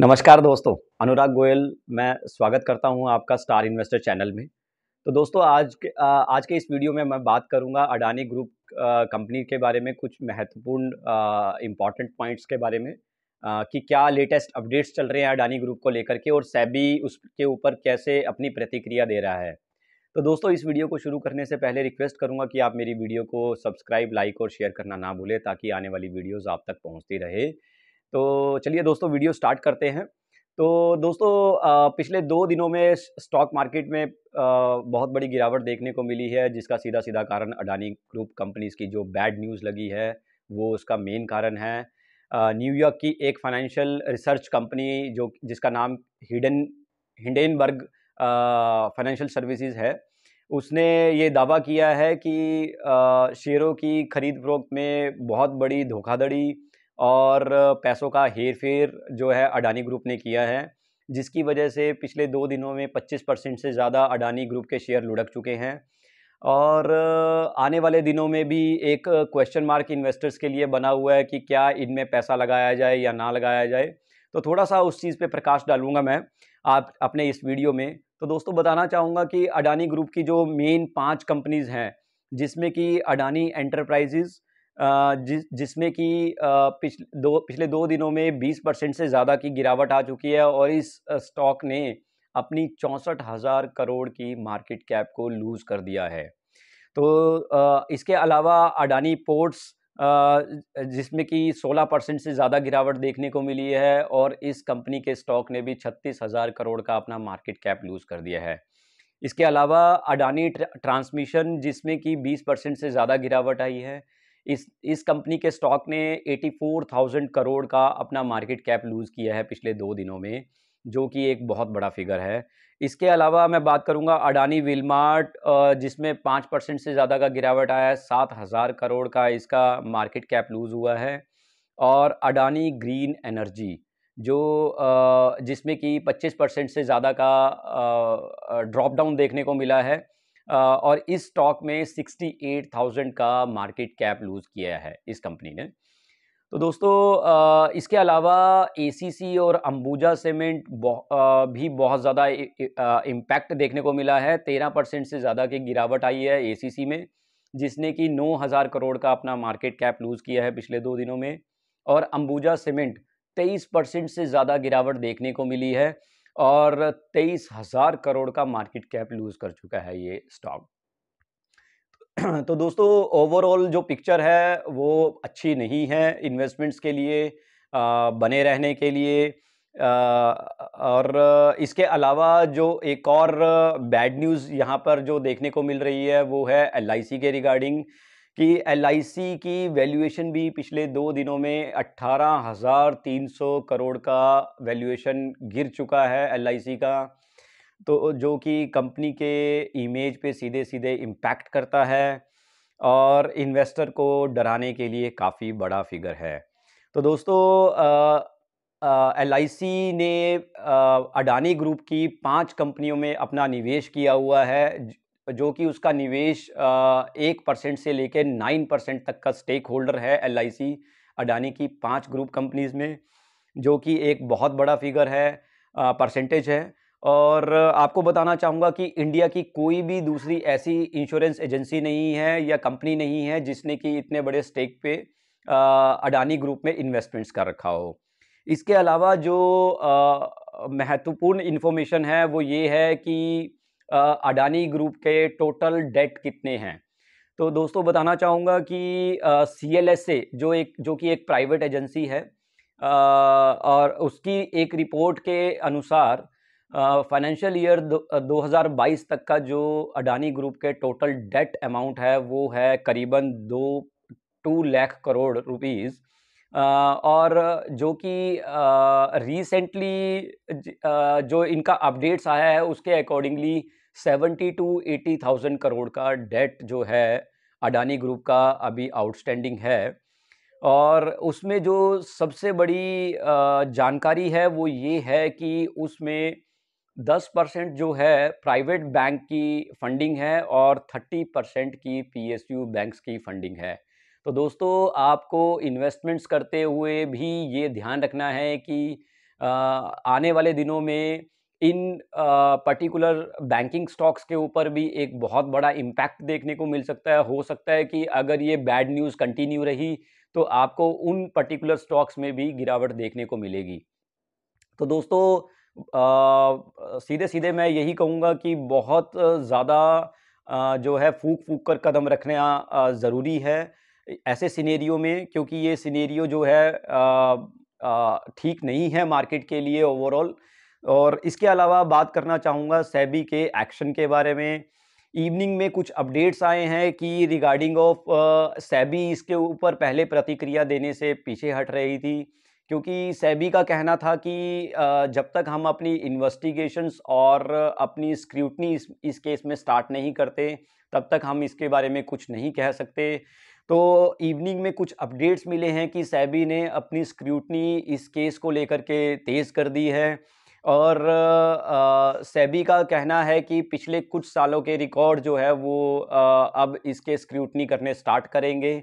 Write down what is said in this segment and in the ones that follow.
नमस्कार दोस्तों अनुराग गोयल मैं स्वागत करता हूं आपका स्टार इन्वेस्टर चैनल में तो दोस्तों आज के आज के इस वीडियो में मैं बात करूंगा अडानी ग्रुप कंपनी के बारे में कुछ महत्वपूर्ण इम्पॉर्टेंट पॉइंट्स के बारे में आ, कि क्या लेटेस्ट अपडेट्स चल रहे हैं अडानी ग्रुप को लेकर के और सैबी उसके ऊपर कैसे अपनी प्रतिक्रिया दे रहा है तो दोस्तों इस वीडियो को शुरू करने से पहले रिक्वेस्ट करूंगा कि आप मेरी वीडियो को सब्सक्राइब लाइक और शेयर करना ना भूलें ताकि आने वाली वीडियोज़ आप तक पहुँचती रहे तो चलिए दोस्तों वीडियो स्टार्ट करते हैं तो दोस्तों पिछले दो दिनों में स्टॉक मार्केट में बहुत बड़ी गिरावट देखने को मिली है जिसका सीधा सीधा कारण अडानी ग्रुप कंपनीज की जो बैड न्यूज़ लगी है वो उसका मेन कारण है न्यूयॉर्क की एक फाइनेंशियल रिसर्च कंपनी जो जिसका नाम हिडन हिंडेनबर्ग फाइनेंशियल सर्विसेज है उसने ये दावा किया है कि शेयरों की खरीद फरोख्त में बहुत बड़ी धोखाधड़ी और पैसों का हेर फेर जो है अडानी ग्रुप ने किया है जिसकी वजह से पिछले दो दिनों में 25 परसेंट से ज़्यादा अडानी ग्रुप के शेयर लुढ़क चुके हैं और आने वाले दिनों में भी एक क्वेश्चन मार्क इन्वेस्टर्स के लिए बना हुआ है कि क्या इनमें पैसा लगाया जाए या ना लगाया जाए तो थोड़ा सा उस चीज़ पे प्रकाश डालूंगा मैं आप अपने इस वीडियो में तो दोस्तों बताना चाहूँगा कि अडानी ग्रुप की जो मेन पाँच कंपनीज़ हैं जिसमें कि अडानी एंटरप्राइजेज़ जिस जिसमें कि पिछले दो पिछले दो दिनों में 20 परसेंट से ज़्यादा की गिरावट आ चुकी है और इस स्टॉक ने अपनी चौंसठ हज़ार करोड़ की मार्केट कैप को लूज़ कर दिया है तो इसके अलावा अडानी पोर्ट्स जिसमें कि 16 परसेंट से ज़्यादा गिरावट देखने को मिली है और इस कंपनी के स्टॉक ने भी छत्तीस हज़ार करोड़ का अपना मार्केट कैप लूज़ कर दिया है इसके अलावा अडानी ट्रांसमिशन जिसमें कि 20 परसेंट से ज़्यादा गिरावट आई है इस इस कंपनी के स्टॉक ने 84,000 करोड़ का अपना मार्केट कैप लूज़ किया है पिछले दो दिनों में जो कि एक बहुत बड़ा फिगर है इसके अलावा मैं बात करूंगा अडानी विलमार्ट जिसमें पाँच परसेंट से ज़्यादा का गिरावट आया है सात हज़ार करोड़ का इसका मार्केट कैप लूज़ हुआ है और अडानी ग्रीन एनर्जी जो जिसमें कि 25 परसेंट से ज़्यादा का ड्रॉप डाउन देखने को मिला है और इस स्टॉक में 68,000 का मार्केट कैप लूज़ किया है इस कंपनी ने तो दोस्तों इसके अलावा एसीसी और अंबुजा सीमेंट भी बहुत ज़्यादा इम्पैक्ट देखने को मिला है तेरह परसेंट से ज़्यादा की गिरावट आई है एसीसी में जिसने कि नौ हज़ार करोड़ का अपना मार्केट कैप लूज़ किया है पिछले दो दिनों में और अंबुजा सीमेंट तेईस परसेंट से ज़्यादा गिरावट देखने को मिली है और तेईस हज़ार करोड़ का मार्केट कैप लूज़ कर चुका है ये स्टॉक तो दोस्तों ओवरऑल जो पिक्चर है वो अच्छी नहीं है इन्वेस्टमेंट्स के लिए बने रहने के लिए और इसके अलावा जो एक और बैड न्यूज़ यहाँ पर जो देखने को मिल रही है वो है एल के रिगार्डिंग कि एल की वैल्यूएशन भी पिछले दो दिनों में अट्ठारह हज़ार तीन सौ करोड़ का वैल्यूएशन गिर चुका है एल का तो जो कि कंपनी के इमेज पे सीधे सीधे इम्पैक्ट करता है और इन्वेस्टर को डराने के लिए काफ़ी बड़ा फिगर है तो दोस्तों एल ने अडानी ग्रुप की पांच कंपनियों में अपना निवेश किया हुआ है जो कि उसका निवेश एक परसेंट से लेकर नाइन परसेंट तक का स्टेक होल्डर है एल अडानी की पांच ग्रुप कंपनीज़ में जो कि एक बहुत बड़ा फिगर है परसेंटेज है और आपको बताना चाहूँगा कि इंडिया की कोई भी दूसरी ऐसी इंश्योरेंस एजेंसी नहीं है या कंपनी नहीं है जिसने कि इतने बड़े स्टेक पे अडानी ग्रुप में इन्वेस्टमेंट्स कर रखा हो इसके अलावा जो महत्वपूर्ण इन्फॉर्मेशन है वो ये है कि अडानी ग्रुप के टोटल डेट कितने हैं तो दोस्तों बताना चाहूँगा कि सी एल एस ए जो एक जो कि एक प्राइवेट एजेंसी है आ, और उसकी एक रिपोर्ट के अनुसार फाइनेंशियल ईयर दो हज़ार बाईस तक का जो अडानी ग्रुप के टोटल डेट अमाउंट है वो है करीबन दो टू लाख करोड़ रुपीज़ और जो कि रिसेंटली जो इनका अपडेट्स आया है उसके accordingly seventy two eighty thousand crore का डेट जो है अडानी ग्रुप का अभी आउटस्टैंडिंग है और उसमें जो सबसे बड़ी जानकारी है वो ये है कि उसमें दस परसेंट जो है प्राइवेट बैंक की फंडिंग है और थर्टी परसेंट की पीएसयू बैंक्स की फंडिंग है तो दोस्तों आपको इन्वेस्टमेंट्स करते हुए भी ये ध्यान रखना है कि आने वाले दिनों में इन पर्टिकुलर बैंकिंग स्टॉक्स के ऊपर भी एक बहुत बड़ा इम्पैक्ट देखने को मिल सकता है हो सकता है कि अगर ये बैड न्यूज़ कंटिन्यू रही तो आपको उन पर्टिकुलर स्टॉक्स में भी गिरावट देखने को मिलेगी तो दोस्तों आ, सीधे सीधे मैं यही कहूँगा कि बहुत ज़्यादा जो है फूक फूक कर कदम रखना ज़रूरी है ऐसे सिनेरियो में क्योंकि ये सिनेरियो जो है ठीक नहीं है मार्केट के लिए ओवरऑल और इसके अलावा बात करना चाहूँगा सैबी के एक्शन के बारे में इवनिंग में कुछ अपडेट्स आए हैं कि रिगार्डिंग ऑफ सैबी इसके ऊपर पहले प्रतिक्रिया देने से पीछे हट रही थी क्योंकि सैबी का कहना था कि जब तक हम अपनी इन्वेस्टिगेशंस और अपनी स्क्रूटनी इस, इस केस में स्टार्ट नहीं करते तब तक हम इसके बारे में कुछ नहीं कह सकते तो इवनिंग में कुछ अपडेट्स मिले हैं कि सैबी ने अपनी स्क्रूटनी इस केस को लेकर के तेज़ कर दी है और आ, सैबी का कहना है कि पिछले कुछ सालों के रिकॉर्ड जो है वो आ, अब इसके स्क्रूटनी करने स्टार्ट करेंगे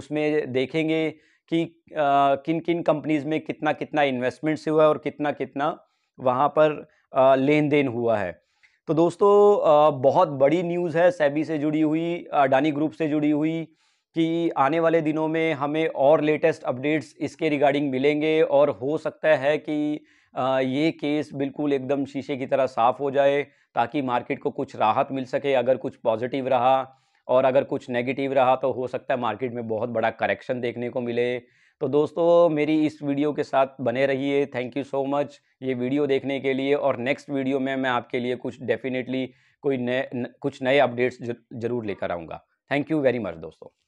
उसमें देखेंगे कि आ, किन किन कंपनीज़ में कितना कितना इन्वेस्टमेंट्स हुआ है और कितना कितना वहाँ पर लेन देन हुआ है तो दोस्तों बहुत बड़ी न्यूज़ है सैबी से जुड़ी हुई अडानी ग्रुप से जुड़ी हुई कि आने वाले दिनों में हमें और लेटेस्ट अपडेट्स इसके रिगार्डिंग मिलेंगे और हो सकता है कि ये केस बिल्कुल एकदम शीशे की तरह साफ़ हो जाए ताकि मार्केट को कुछ राहत मिल सके अगर कुछ पॉजिटिव रहा और अगर कुछ नेगेटिव रहा तो हो सकता है मार्केट में बहुत बड़ा करेक्शन देखने को मिले तो दोस्तों मेरी इस वीडियो के साथ बने रहिए थैंक यू सो मच ये वीडियो देखने के लिए और नेक्स्ट वीडियो में मैं आपके लिए कुछ डेफिनेटली कोई नए कुछ नए अपडेट्स जरूर लेकर आऊँगा थैंक यू वेरी मच दोस्तों